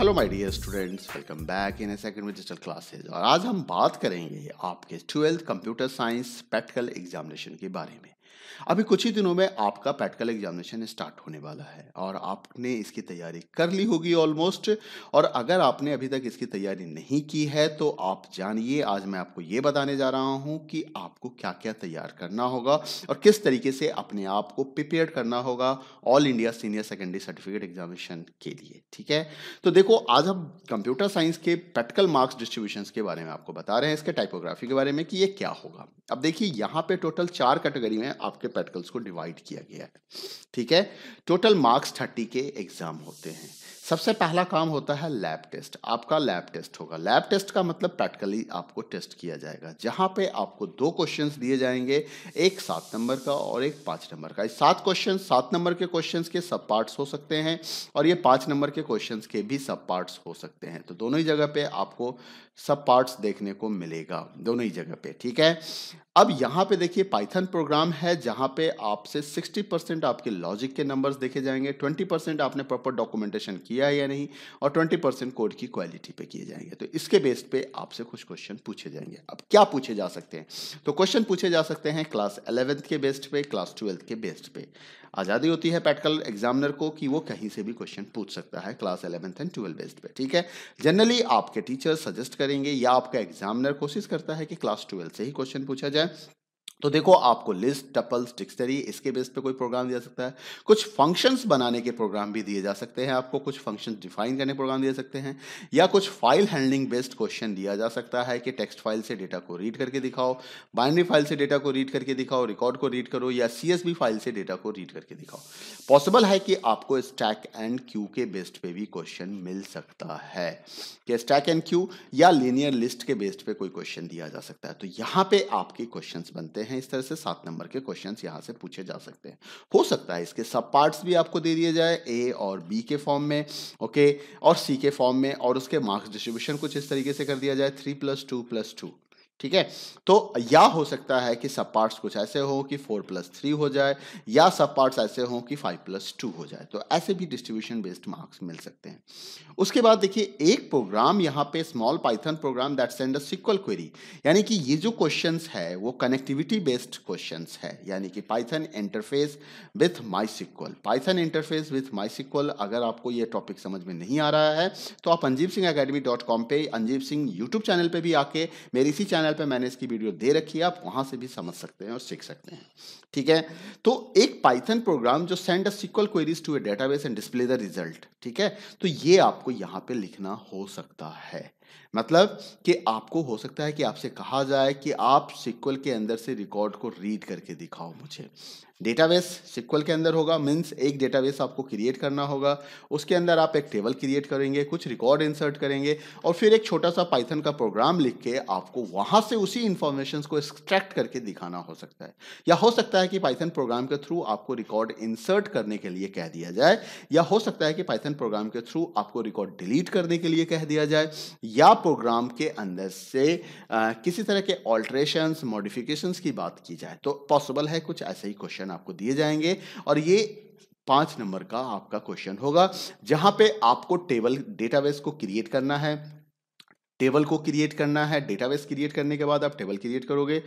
hello my dear students welcome back in second digital classes और आज हम बात करेंगे आपके twelfth computer science practical examination के बारे में अभी कुछ ही दिनों में आपका प्रैक्टिकल एग्जामिनेशन स्टार्ट होने वाला है और आपने इसकी तैयारी कर ली होगी ऑलमोस्ट और अगर आपने अभी तक इसकी तैयारी नहीं की है तो आप जानिए आज मैं आपको ये बताने जा रहा हूँ कि आपको क्या क्या तैयार करना होगा और किस तरीके से अपने आप को प्रिपेयर करना होगा all India senior secondary certificate examination के लिए ठीक है तो देखो आज हम कंप्यूटर साइंस के प्रैक्टिकल मार्क्स डिस्ट्रीब्यूशन के बारे में आपको बता रहे हैं इसके टाइपोग्राफी के बारे में कि ये क्या होगा अब देखिए यहाँ पे टोटल चार कैटेगरी में आप आपके पेटिकल्स को डिवाइड किया गया है ठीक है टोटल मार्क्स थर्टी के एग्जाम होते हैं सबसे पहला काम होता है लैब टेस्ट आपका लैब टेस्ट होगा लैब टेस्ट का मतलब प्रैक्टिकली आपको टेस्ट किया जाएगा जहां पे आपको दो क्वेश्चंस दिए जाएंगे एक सात नंबर का और एक पांच नंबर का सात क्वेश्चन सात नंबर के क्वेश्चंस के सब पार्ट्स हो सकते हैं और ये पांच नंबर के क्वेश्चंस के भी सब पार्ट्स हो सकते हैं तो दोनों ही जगह पे आपको सब पार्ट्स देखने को मिलेगा दोनों ही जगह पे ठीक है अब यहाँ पे देखिए पाइथन प्रोग्राम है जहाँ पे आपसे 60 परसेंट आपके लॉजिक के नंबर्स देखे जाएंगे 20 परसेंट आपने प्रॉपर डॉक्यूमेंटेशन किया किया या नहीं और ट्वेंटी परसेंट कोड की क्वालिटी पे किए जाएंगे तो इसके बेस पे आपसे कुछ क्वेश्चन पूछे जाएंगे अब क्या पूछे जा सकते हैं तो क्वेश्चन पूछे जा सकते हैं क्लास एलेवेंथ के बेस्ड पे क्लास ट्वेल्थ के बेस्ड पे आज़ादी होती है पैटकल एग्जामिनर को कि वो कहीं से भी क्वेश्चन पूछ सकता है class eleventh and twelfth based पे ठीक है जनरली आपके टीचर सजेस्ट करेंगे या आपका एग्जामिनर कोशिश करता है कि क्लास ट्वेल्थ से ही क्वेश्चन पूछा जाए तो देखो आपको लिस्ट टपल्स डिक्सनरी इसके बेस पे कोई प्रोग्राम दिया सकता है कुछ फंक्शंस बनाने के प्रोग्राम भी दिए जा सकते हैं आपको कुछ फंक्शंस डिफाइन करने प्रोग्राम दिए सकते हैं या कुछ फाइल हैंडलिंग बेस्ड क्वेश्चन दिया जा सकता है कि टेक्स्ट फाइल से डेटा को रीड करके दिखाओ बाइनरी फाइल से डेटा को रीड करके दिखाओ रिकॉर्ड को रीड करो या सी फाइल से डेटा को रीड करके दिखाओ पॉसिबल है कि आपको स्टैक एंड क्यू के बेस्ड पे भी क्वेश्चन मिल सकता है कि स्टैक एंड क्यू या लीनियर लिस्ट के बेस्ट पे कोई क्वेश्चन दिया जा सकता है तो यहाँ पे आपके क्वेश्चन बनते हैं हैं इस तरह से सात नंबर के क्वेश्चन यहाँ से पूछे जा सकते हैं हो सकता है इसके सब पार्ट्स भी आपको दे दिए जाए ए और बी के फॉर्म में ओके और सी के फॉर्म में और उसके मार्क्स डिस्ट्रीब्यूशन कुछ इस तरीके से कर दिया जाए three plus two plus two ठीक है तो या हो सकता है कि सब पार्ट्स कुछ ऐसे हो कि फोर प्लस थ्री हो जाए या सब पार्ट्स ऐसे हो कि फाइव प्लस टू हो जाए तो ऐसे भी डिस्ट्रीब्यूशन बेस्ड मार्क्स मिल सकते हैं उसके बाद देखिए एक प्रोग्राम यहाँ पे small Python program that send a SQL query यानी कि ये जो क्वेश्चन है वो कनेक्टिविटी बेस्ड क्वेश्चन है यानी कि Python interface with MySQL Python interface with MySQL अगर आपको ये टॉपिक समझ में नहीं आ रहा है तो आप Anjeev Singh academy dot com पर अंजीव सिंह यूट्यूब चैनल पर भी आके मेरे इसी चैनल चैनल पे मैंने इसकी वीडियो दे रखी है आप वहां से भी समझ सकते हैं और सीख सकते हैं ठीक है तो एक पाइथन प्रोग्राम जो send a SQL queries to a database and display the result ठीक है तो ये आपको यहां पे लिखना हो सकता है मतलब कि आपको हो सकता है कि आपसे कहा जाए कि आप सिक्वल के अंदर से रिकॉर्ड को रीड करके दिखाओ मुझे डेटाबेस सिक्वल के अंदर होगा मीन्स एक डेटाबेस आपको क्रिएट करना होगा उसके अंदर आप एक टेबल क्रिएट करेंगे कुछ रिकॉर्ड इंसर्ट करेंगे और फिर एक छोटा सा पाइथन का प्रोग्राम लिख के आपको वहाँ से उसी इन्फॉर्मेशन को एक्सट्रैक्ट करके दिखाना हो सकता है या हो सकता है कि पाइथन प्रोग्राम के थ्रू आपको रिकॉर्ड इंसर्ट करने के लिए कह दिया जाए या हो सकता है कि पाइथन प्रोग्राम के थ्रू आपको रिकॉर्ड डिलीट करने के लिए कह दिया जाए या प्रोग्राम के अंदर से आ, किसी तरह के ऑल्ट्रेशन मॉडिफिकेशंस की बात की जाए तो पॉसिबल है कुछ ऐसे ही क्वेश्चन आपको दिए जाएंगे और ये पांच नंबर का आपका क्वेश्चन होगा जहां पे आपको टेबल डेटाबेस को क्रिएट करना है टेबल को क्रिएट करना है डेटाबेस क्रिएट करने के बाद आप टेबल क्रिएट करोगे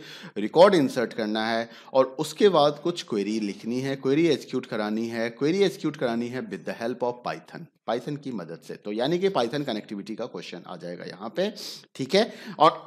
रिकॉर्ड इंसर्ट करना है और उसके बाद कुछ क्वेरी लिखनी है क्वेरी एक्सक्यूट करानी है क्वेरी एक्सक्यूट करानी है with the help of Python Python की मदद से तो यानी कि पाइथन कनेक्टिविटी का क्वेश्चन आ जाएगा यहाँ पे ठीक है और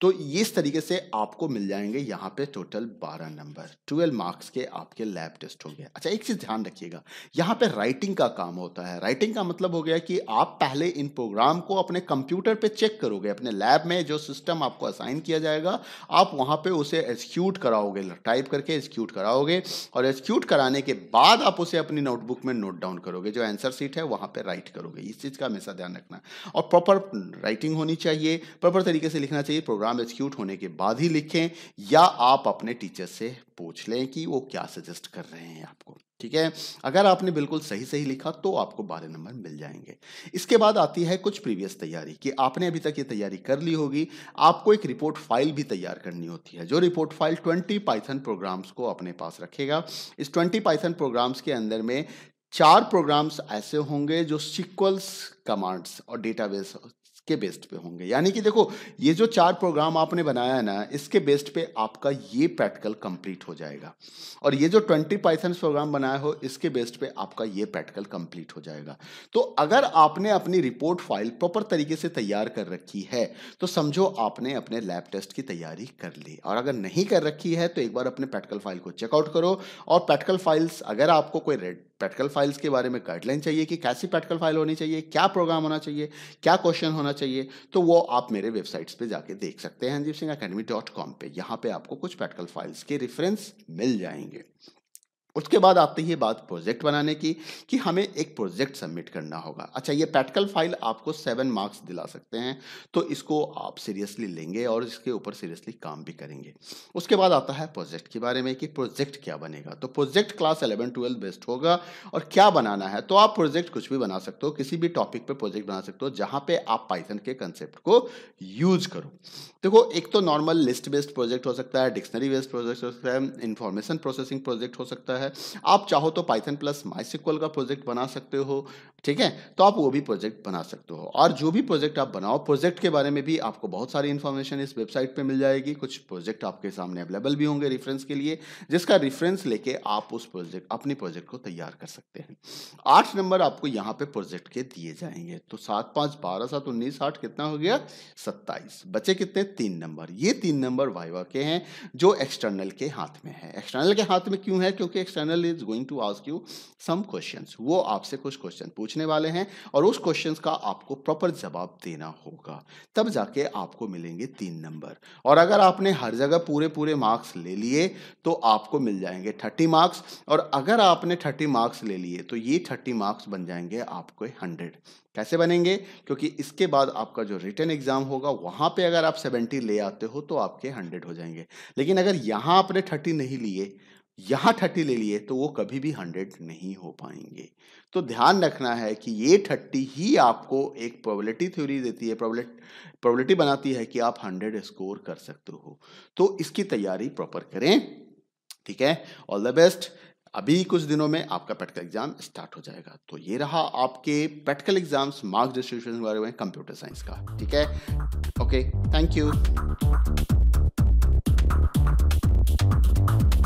तो इस तरीके से आपको मिल जाएंगे यहाँ पे टोटल बारह नंबर ट्वेल्व मार्क्स के आपके लैब टेस्ट हो गए अच्छा एक चीज़ ध्यान रखिएगा यहाँ पे राइटिंग का काम होता है राइटिंग का मतलब हो गया कि आप पहले इन प्रोग्राम को अपने कंप्यूटर पे चेक करोगे अपने लैब में जो सिस्टम आपको असाइन किया जाएगा आप वहाँ पर उसे एक्सक्यूट कराओगे टाइप करके एक्सक्यूट कराओगे और एक्सक्यूट कराने के बाद आप उसे अपनी नोटबुक में नोट डाउन करोगे जो आंसर सीट है वहाँ पर राइट करोगे इस चीज़ का हमेशा ध्यान रखना और प्रॉपर राइटिंग होनी चाहिए प्रॉपर तरीके से लिखना चाहिए प्रोग्राम प्रोग्राम एक्सक्यूट होने के बाद ही लिखें या आप अपने टीचर से पूछ लें कि वो क्या सजेस्ट कर रहे हैं आपको ठीक है अगर आपने बिल्कुल सही सही लिखा तो आपको बारह नंबर मिल जाएंगे इसके बाद आती है कुछ प्रीवियस तैयारी कि आपने अभी तक ये तैयारी कर ली होगी आपको एक रिपोर्ट फाइल भी तैयार करनी होती है जो report file twenty Python programs को अपने पास रखेगा इस ट्वेंटी पाइथन प्रोग्राम्स के अंदर में चार प्रोग्राम्स ऐसे होंगे जो सिक्वल्स कमांड्स और डेटाबेस के बेस्ड पे होंगे यानी कि देखो ये जो चार प्रोग्राम आपने बनाया ना इसके बेस्ड पे आपका ये प्रैक्टिकल कंप्लीट हो जाएगा और ये जो ट्वेंटी पाइथन प्रोग्राम बनाया हो इसके बेस्ड पे आपका ये प्रैक्टिकल कंप्लीट हो जाएगा तो अगर आपने अपनी रिपोर्ट फाइल प्रॉपर तरीके से तैयार कर रखी है तो समझो आपने अपने लैब टेस्ट की तैयारी कर ली और अगर नहीं कर रखी है तो एक बार अपने प्रैक्टिकल फाइल को चेकआउट करो और प्रैक्टिकल फाइल्स अगर आपको कोई रेड प्रैक्टिकल फाइल्स के बारे में गाइडलाइन चाहिए कि कैसी प्रैक्टिकल फाइल होनी चाहिए क्या प्रोग्राम होना चाहिए क्या क्वेश्चन होना चाहिए तो वो आप मेरे वेबसाइट्स पे जाके देख सकते हैं Hanjeev Singh academy dot com पर यहाँ पर आपको कुछ प्रैक्टिकल फाइल्स के रेफरेंस मिल जाएंगे उसके बाद आती है बात प्रोजेक्ट बनाने की कि हमें एक प्रोजेक्ट सबमिट करना होगा अच्छा ये प्रैक्टिकल फाइल आपको सेवन मार्क्स दिला सकते हैं तो इसको आप सीरियसली लेंगे और इसके ऊपर सीरियसली काम भी करेंगे उसके बाद आता है प्रोजेक्ट के बारे में कि प्रोजेक्ट क्या बनेगा तो project class eleven twelfth best होगा और क्या बनाना है तो आप प्रोजेक्ट कुछ भी बना सकते हो किसी भी टॉपिक पर प्रोजेक्ट बना सकते हो जहाँ पर आप पाइथन के कंसेप्ट को यूज करो देखो एक तो नॉर्मल लिस्ट बेस्ड प्रोजेक्ट हो सकता है डिक्शनरी बेस्ड प्रोजेक्ट हो सकता है इंफॉर्मेशन प्रोसेसिंग प्रोजेक्ट हो सकता है है आप चाहो तो पाइथन प्लस माइसिक्वल का प्रोजेक्ट बना सकते हो ठीक है तो आप वो भी प्रोजेक्ट बना सकते हो और जो भी प्रोजेक्ट आप बनाओ प्रोजेक्ट के बारे में भी आपको बहुत सारी इन्फॉर्मेशन इस वेबसाइट पे मिल जाएगी कुछ प्रोजेक्ट आपके सामने अवेलेबल भी होंगे रेफरेंस के लिए जिसका रेफरेंस लेके आप उस प्रोजेक्ट अपने प्रोजेक्ट को तैयार कर सकते हैं आठ नंबर आपको यहाँ पे प्रोजेक्ट के दिए जाएंगे तो सात पाँच बारह सात उन्नीस आठ कितना हो गया सत्ताईस बचे कितने तीन नंबर ये तीन नंबर वाइवा के हैं जो एक्सटर्नल के हाथ में है एक्सटर्नल के हाथ में क्यों है क्योंकि external is going to ask you some questions वो आपसे कुछ क्वेश्चन पूछने वाले हैं और उस क्वेश्चंस का आपको प्रॉपर जवाब देना होगा तब जाके आपको मिलेंगे तीन नंबर और अगर आपने हर जगह पूरे पूरे मार्क्स ले लिए तो आपको मिल जाएंगे थर्टी मार्क्स और अगर आपने थर्टी मार्क्स ले लिए तो ये थर्टी मार्क्स बन जाएंगे आपको हंड्रेड कैसे बनेंगे क्योंकि इसके बाद आपका जो रिटर्न एग्जाम होगा वहां पे अगर आप 70 ले आते हो तो आपके 100 हो जाएंगे लेकिन अगर यहां आपने 30 नहीं लिए यहाँ थर्टी ले लिए तो वो कभी भी हंड्रेड नहीं हो पाएंगे तो ध्यान रखना है कि ये थर्टी ही आपको एक प्रोबेबिलिटी थ्योरी देती है प्रोबेबिलिटी बनाती है कि आप हंड्रेड स्कोर कर सकते हो तो इसकी तैयारी प्रॉपर करें ठीक है ऑल द बेस्ट अभी कुछ दिनों में आपका प्रैक्टिकल एग्जाम स्टार्ट हो जाएगा तो ये रहा आपके प्रैक्टिकल एग्जाम्स मार्क्स डिस्ट्रीब्यूशन के बारे में कंप्यूटर साइंस का ठीक है ओके थैंक यू